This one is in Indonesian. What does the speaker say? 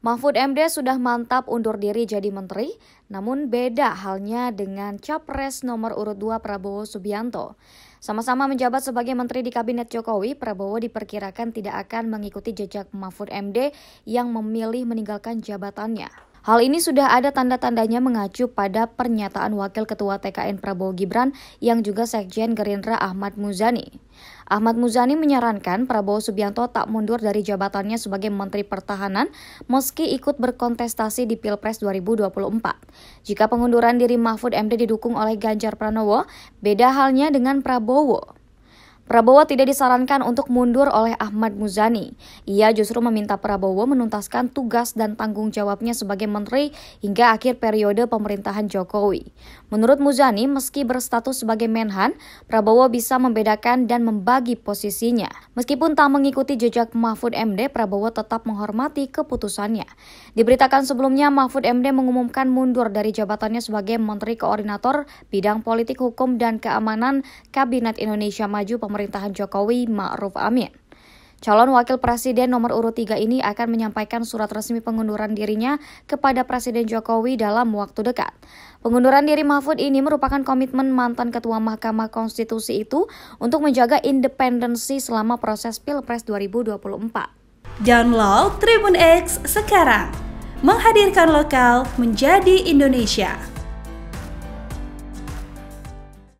Mahfud MD sudah mantap undur diri jadi menteri, namun beda halnya dengan Capres nomor urut 2 Prabowo Subianto. Sama-sama menjabat sebagai menteri di Kabinet Jokowi, Prabowo diperkirakan tidak akan mengikuti jejak Mahfud MD yang memilih meninggalkan jabatannya. Hal ini sudah ada tanda-tandanya mengacu pada pernyataan Wakil Ketua TKN Prabowo Gibran yang juga Sekjen Gerindra Ahmad Muzani. Ahmad Muzani menyarankan Prabowo Subianto tak mundur dari jabatannya sebagai Menteri Pertahanan meski ikut berkontestasi di Pilpres 2024. Jika pengunduran diri Mahfud MD didukung oleh Ganjar Pranowo, beda halnya dengan Prabowo. Prabowo tidak disarankan untuk mundur oleh Ahmad Muzani. Ia justru meminta Prabowo menuntaskan tugas dan tanggung jawabnya sebagai menteri hingga akhir periode pemerintahan Jokowi. Menurut Muzani, meski berstatus sebagai Menhan, Prabowo bisa membedakan dan membagi posisinya. Meskipun tak mengikuti jejak Mahfud MD, Prabowo tetap menghormati keputusannya. Diberitakan sebelumnya, Mahfud MD mengumumkan mundur dari jabatannya sebagai Menteri Koordinator Bidang Politik Hukum dan Keamanan Kabinet Indonesia Maju Pemerintah pemerintahan Jokowi Ma'ruf Amin. Calon wakil presiden nomor urut 3 ini akan menyampaikan surat resmi pengunduran dirinya kepada Presiden Jokowi dalam waktu dekat. Pengunduran diri Mahfud ini merupakan komitmen mantan Ketua Mahkamah Konstitusi itu untuk menjaga independensi selama proses Pilpres 2024. Download Tribun X sekarang. Menghadirkan lokal menjadi Indonesia.